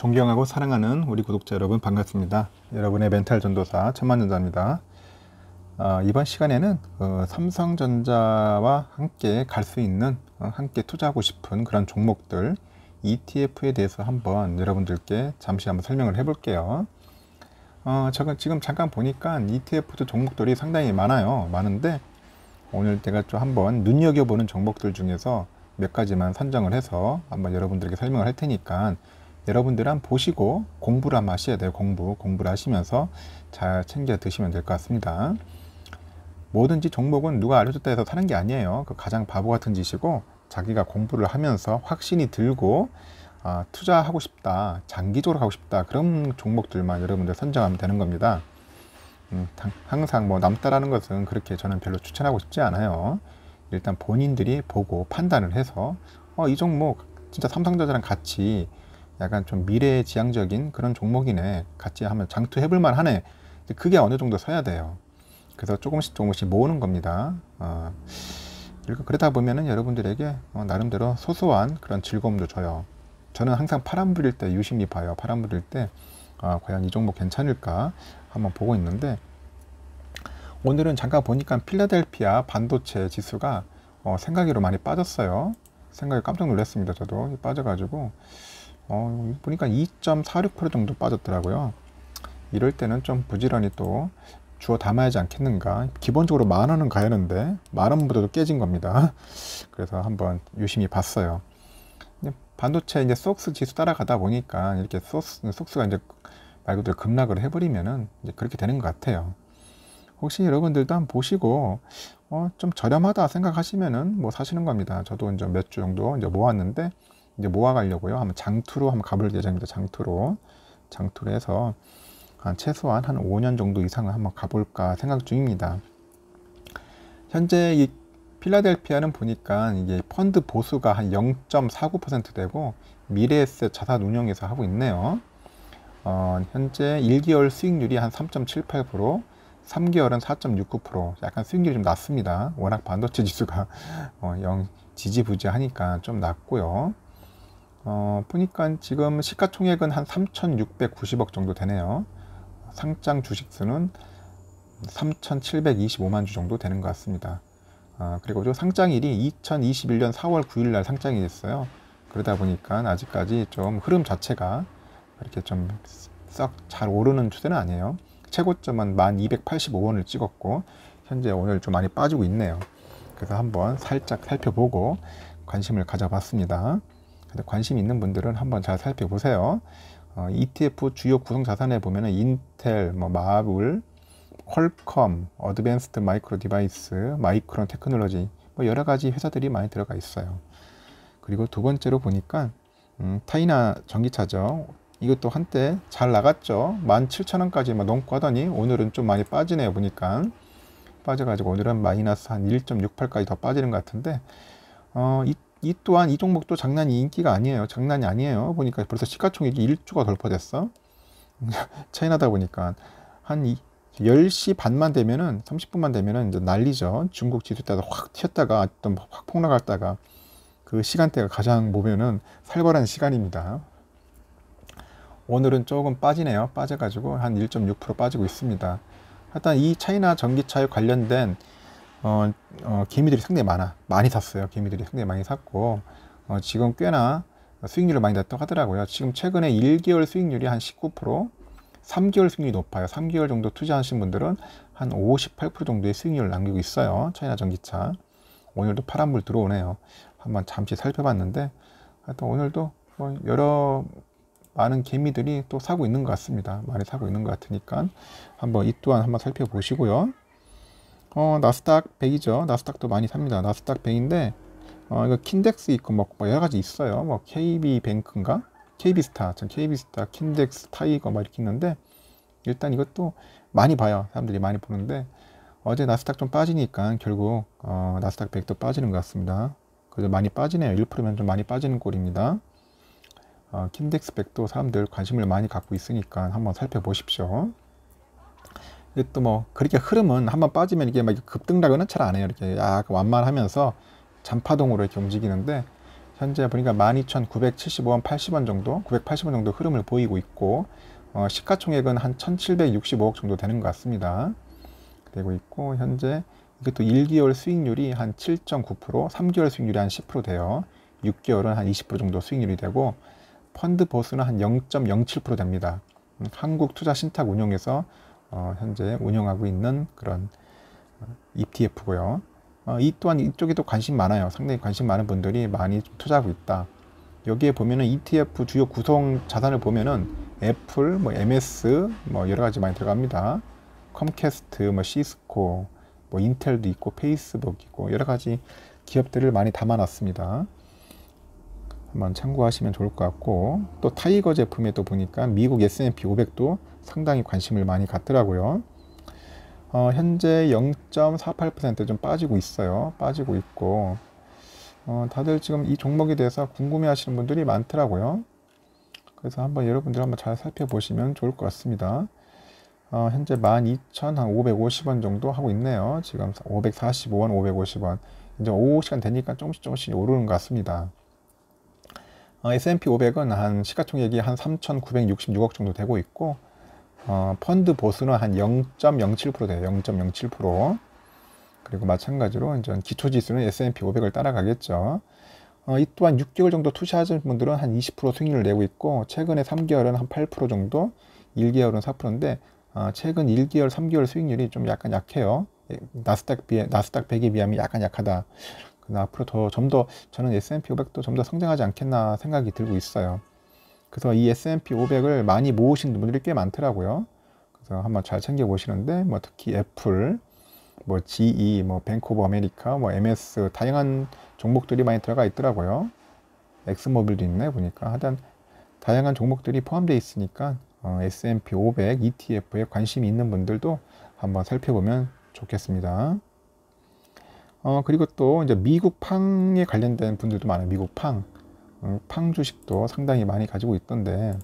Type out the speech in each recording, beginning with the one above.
존경하고 사랑하는 우리 구독자 여러분 반갑습니다. 여러분의 멘탈 전도사 천만전자입니다. 어, 이번 시간에는 어, 삼성전자와 함께 갈 수 있는 어, 함께 투자하고 싶은 그런 종목들 ETF에 대해서 한번 여러분들께 잠시 한번 설명을 해볼게요. 제가 어, 지금 잠깐 보니까 ETF도 종목들이 상당히 많아요. 많은데 오늘 제가 좀 한번 눈여겨보는 종목들 중에서 몇 가지만 선정을 해서 한번 여러분들에게 설명을 할 테니까 여러분들 한 보시고 공부를 한번 하셔야 돼요. 공부. 공부를 하시면서 잘 챙겨 드시면 될 것 같습니다. 뭐든지 종목은 누가 알려줬다 해서 사는 게 아니에요. 그 가장 바보 같은 짓이고 자기가 공부를 하면서 확신이 들고 아, 투자하고 싶다, 장기적으로 가고 싶다 그런 종목들만 여러분들 선정하면 되는 겁니다. 음, 항상 뭐 남다라는 것은 그렇게 저는 별로 추천하고 싶지 않아요. 일단 본인들이 보고 판단을 해서 어, 이 종목 진짜 삼성전자랑 같이 약간 좀 미래 지향적인 그런 종목이네 같이 하면 장투해볼 만하네 그게 어느 정도 서야 돼요 그래서 조금씩 조금씩 모으는 겁니다 어, 그러다 보면은 여러분들에게 어, 나름대로 소소한 그런 즐거움도 줘요 저는 항상 파란 불일 때 유심히 봐요 파란 불일 때 아, 과연 이 종목 괜찮을까 한번 보고 있는데 오늘은 잠깐 보니까 필라델피아 반도체 지수가 어, 생각외로 많이 빠졌어요 생각이 깜짝 놀랐습니다 저도 빠져가지고 어, 보니까 2 4 6 정도 빠졌더라고요. 이럴 때는 좀 부지런히 또 주워 담아야지 하 않겠는가. 기본적으로 만 원은 가야하는데 만 원보다도 깨진 겁니다. 그래서 한번 유심히 봤어요. 반도체 이제 소스 지수 따라가다 보니까 이렇게 소스 소스가 이제 말 그대로 급락을 해버리면은 이제 그렇게 되는 것 같아요. 혹시 여러분들도 한번 보시고 어, 좀 저렴하다 생각하시면은 뭐 사시는 겁니다. 저도 이제 몇 주 정도 이제 모았는데 이제 모아가려고요. 한번 장투로 한번 가볼 예정입니다. 장투로 장투로 해서 한 최소한 한 5년 정도 이상을 한번 가볼까 생각 중입니다. 현재 이 필라델피아는 보니까 이게 펀드 보수가 한 0.49% 되고 미래에셋 자산 운용에서 하고 있네요. 어, 현재 1개월 수익률이 한 3.78%, 3개월은 4.69%, 약간 수익률이 좀 낮습니다. 워낙 반도체 지수가 어, 영 지지부지하니까 좀 낮고요. 어, 보니까 지금 시가총액은 한 3,690억 정도 되네요. 상장 주식수는 3,725만 주 정도 되는 것 같습니다. 아, 그리고 저 상장일이 2021년 4월 9일 날 상장이 됐어요. 그러다 보니까 아직까지 좀 흐름 자체가 이렇게 좀 썩 잘 오르는 추세는 아니에요. 최고점은 1285원을 찍었고 현재 오늘 좀 많이 빠지고 있네요. 그래서 한번 살짝 살펴보고 관심을 가져봤습니다. 근데 관심 있는 분들은 한번 잘 살펴보세요. 어, ETF 주요 구성 자산에 보면 인텔, 뭐 마블, 퀄컴, 어드밴스드 마이크로 디바이스, 마이크론 테크놀로지 뭐 여러 가지 회사들이 많이 들어가 있어요. 그리고 두 번째로 보니까 음, 타이나 전기차죠. 이것도 한때 잘 나갔죠. 17,000원까지 넘고 하더니 오늘은 좀 많이 빠지네요. 보니까 빠져가지고 오늘은 마이너스 한 1.68까지 더 빠지는 것 같은데 어, 이 또한 이 종목도 장난이 인기가 아니에요. 장난이 아니에요. 보니까 벌써 시가총액이 1조가 덜퍼졌어 차이나다 보니까 한 이, 10시 반만 되면은 30분만 되면은 이제 난리죠. 중국 지수 따라 확 튀었다가 또확 폭락했다가 그 시간대가 가장 보면은 살벌한 시간입니다. 오늘은 조금 빠지네요. 빠져가지고 한 1.6% 빠지고 있습니다. 하여이 차이나 전기차에 관련된 어, 어, 개미들이 상당히 많아 많이 샀어요. 개미들이 상당히 많이 샀고 어, 지금 꽤나 수익률을 많이 냈다고 하더라고요. 지금 최근에 1개월 수익률이 한 19%, 3개월 수익률이 높아요. 3개월 정도 투자하신 분들은 한 58% 정도의 수익률을 남기고 있어요. 차이나 전기차. 오늘도 파란불 들어오네요. 한번 잠시 살펴봤는데 하여튼 오늘도 뭐 여러 많은 개미들이 또 사고 있는 것 같습니다. 많이 사고 있는 것 같으니까 한번 이 또한 한번 살펴보시고요. 어, 나스닥 100이죠. 나스닥도 많이 삽니다. 나스닥 100인데 어, 이거 킨덱스 있고 뭐, 뭐 여러 가지 있어요. 뭐 KB 뱅크인가? KB 스타, 전 KB 스타, 킨덱스, 타이거 막 이렇게 있는데 일단 이것도 많이 봐요. 사람들이 많이 보는데 어제 나스닥 좀 빠지니까 결국 어, 나스닥 100도 빠지는 것 같습니다. 그래도 많이 빠지네요. 1%면 좀 많이 빠지는 꼴입니다. 어, 킨덱스 100도 사람들 관심을 많이 갖고 있으니까 한번 살펴보십시오. 또뭐 그렇게 흐름은 한번 빠지면 이게 막 급등락은 잘 안 해요. 이렇게 약 완만하면서 잔파동으로 이렇게 움직이는데 현재 보니까 12,975원 80원 정도, 980원 정도 흐름을 보이고 있고 어, 시가총액은 한 1,765억 정도 되는 것 같습니다. 되고 있고 현재 이게 또 1개월 수익률이 한 7.9%, 3개월 수익률이 한 10% 돼요. 6개월은 한 20% 정도 수익률이 되고 펀드 보수는 한 0.07% 됩니다. 음, 한국투자신탁운용에서 어, 현재 운영하고 있는 그런 어, ETF고요. 어, 이 또한 이쪽에도 관심 많아요. 상당히 관심 많은 분들이 많이 투자하고 있다. 여기에 보면은 ETF 주요 구성 자산을 보면은 애플, 뭐 MS, 뭐 여러 가지 많이 들어갑니다. 컴캐스트, 뭐 시스코, 뭐 인텔도 있고 페이스북 있고 여러 가지 기업들을 많이 담아놨습니다. 한번 참고하시면 좋을 것 같고 또 타이거 제품에 또 보니까 미국 S&P 500도 상당히 관심을 많이 갖더라고요. 어, 현재 0.48%좀 빠지고 있어요. 빠지고 있고 어, 다들 지금 이 종목에 대해서 궁금해하시는 분들이 많더라고요. 그래서 한번 여러분들 한번 잘 살펴보시면 좋을 것 같습니다. 어, 현재 12,550원 정도 하고 있네요. 지금 545원, 550원. 이제 오후 시간 되니까 조금씩 조금씩 오르는 것 같습니다. 어, S&P 500은 한 시가총액이 한 3,966억 정도 되고 있고 어, 펀드 보수는 한 0.07% 돼요. 0.07%. 그리고 마찬가지로 이제 기초지수는 S&P 500을 따라가겠죠. 어, 이 또한 6개월 정도 투자하신 분들은 한 20% 수익률을 내고 있고 최근에 3개월은 한 8% 정도, 1개월은 4%인데 어, 최근 1개월, 3개월 수익률이 좀 약간 약해요. 예, 나스닥 비해 나스닥 100에 비하면 약간 약하다. 앞으로 더 좀 더 저는 S&P 500도 좀 더 성장하지 않겠나 생각이 들고 있어요. 그래서 이 S&P 500을 많이 모으신 분들이 꽤 많더라고요. 그래서 한번 잘 챙겨 보시는데 뭐 특히 애플, 뭐 GE, 뭐 뱅크 오브 아메리카, 뭐 MS 다양한 종목들이 많이 들어가 있더라고요. 엑스모빌도 있네 보니까 하여튼 다양한 종목들이 포함되어 있으니까 어, S&P 500 ETF에 관심이 있는 분들도 한번 살펴보면 좋겠습니다. 어, 그리고 또 이제 미국팡에 관련된 분들도 많아요. 미국팡. 팡주식도 어, 상당히 많이 가지고 있던데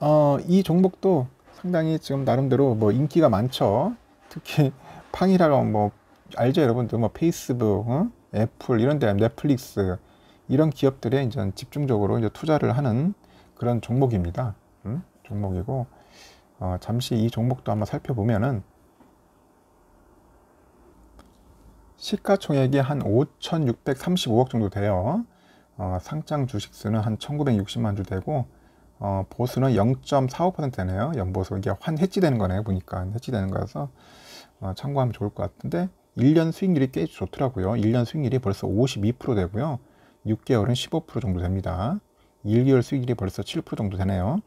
어, 이 종목도 상당히 지금 나름대로 뭐 인기가 많죠. 특히 팡이라고 뭐 알죠 여러분들 뭐 페이스북, 응? 애플 이런 데 넷플릭스 이런 기업들에 이제 집중적으로 이제 투자를 하는 그런 종목입니다. 응? 종목이고 어, 잠시 이 종목도 한번 살펴보면은 시가총액이 한 5,635억 정도 돼요. 어, 상장 주식 수는 한 1960만 주 되고 어, 보수는 0.45%네요. 되 연보수 이게 환 해치되는 거네요. 보니까 해치되는 거라서 어, 참고하면 좋을 것 같은데 1년 수익률이 꽤 좋더라고요. 1년 수익률이 벌써 52% 되고요. 6개월은 15% 정도 됩니다. 1개월 수익률이 벌써 7% 정도 되네요.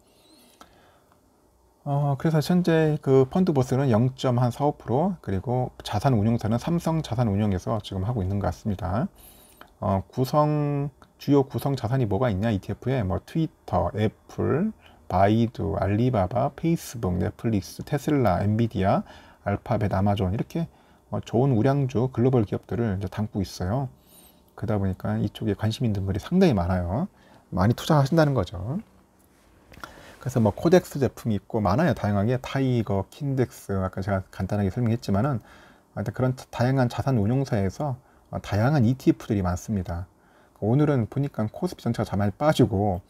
어, 그래서 현재 그 펀드 보스는 0.45% 그리고 자산 운용사는 삼성 자산 운용에서 지금 하고 있는 것 같습니다. 어, 구성 주요 구성 자산이 뭐가 있냐 ETF에 뭐 트위터, 애플, 바이두, 알리바바, 페이스북, 넷플릭스, 테슬라, 엔비디아, 알파벳, 아마존 이렇게 뭐 좋은 우량주 글로벌 기업들을 이제 담고 있어요. 그러다 보니까 이쪽에 관심 있는 분들이 상당히 많아요. 많이 투자하신다는 거죠. 그래서 뭐 코덱스 제품이 있고 많아요. 다양하게 타이거, 킨덱스 아까 제가 간단하게 설명했지만은 어, 그런 다양한 자산 운용사에서 어, 다양한 ETF들이 많습니다. 오늘은 보니까 코스피 전체가 잘 많이 빠지고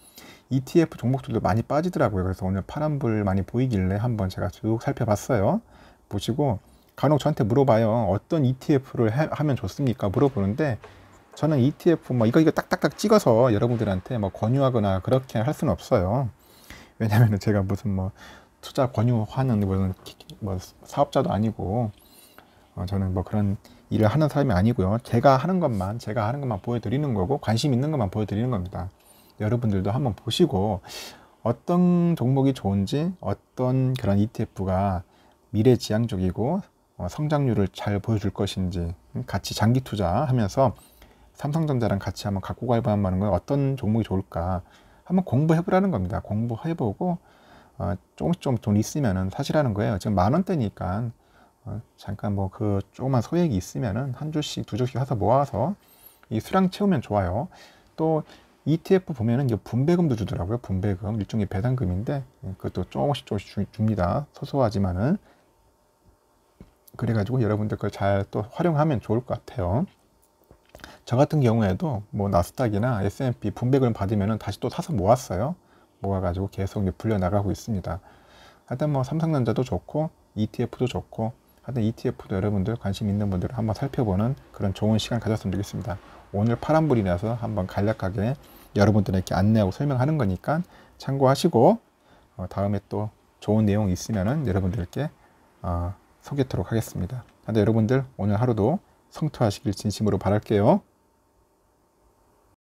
ETF 종목들도 많이 빠지더라고요. 그래서 오늘 파란불 많이 보이길래 한번 제가 쭉 살펴봤어요. 보시고 간혹 저한테 물어봐요. 어떤 ETF를 하면 좋습니까? 물어보는데 저는 ETF 뭐 이거 이거 딱딱딱 찍어서 여러분들한테 뭐 권유하거나 그렇게 할 수는 없어요. 왜냐면은 제가 무슨 뭐 투자 권유하는 무슨 뭐 사업자도 아니고 어 저는 뭐 그런 일을 하는 사람이 아니고요. 제가 하는 것만 제가 하는 것만 보여드리는 거고 관심 있는 것만 보여드리는 겁니다. 여러분들도 한번 보시고 어떤 종목이 좋은지 어떤 그런 ETF가 미래지향적이고 어, 성장률을 잘 보여줄 것인지 같이 장기 투자하면서 삼성전자랑 같이 한번 갖고 갈만하는건 어떤 종목이 좋을까 한번 공부해보라는 겁니다. 공부해보고 어, 조금씩 좀돈 있으면은 사실하는 거예요. 지금 만 원대니까 어, 잠깐 뭐 그 조그만 소액이 있으면은 한 주씩 두 주씩 사서 모아서 이 수량 채우면 좋아요. 또 ETF 보면은 이 분배금도 주더라고요. 분배금 일종의 배당금인데 예, 그것도 조금씩 조금씩 줍니다. 소소하지만은 그래가지고 여러분들 걸잘 또 활용하면 좋을 것 같아요. 저 같은 경우에도 뭐 나스닥이나 S&P 분배금 받으면은 다시 또 사서 모았어요. 모아가지고 계속 불려 나가고 있습니다. 하여튼 뭐 삼성전자도 좋고 ETF도 좋고 하여튼 ETF도 여러분들 관심 있는 분들 한번 살펴보는 그런 좋은 시간 가졌으면 좋겠습니다. 오늘 파란불이라서 한번 간략하게 여러분들에게 안내하고 설명하는 거니까 참고하시고 어, 다음에 또 좋은 내용이 있으면은 여러분들께 어, 소개토록 하겠습니다. 다들 여러분들 오늘 하루도 성투하시길 진심으로 바랄게요.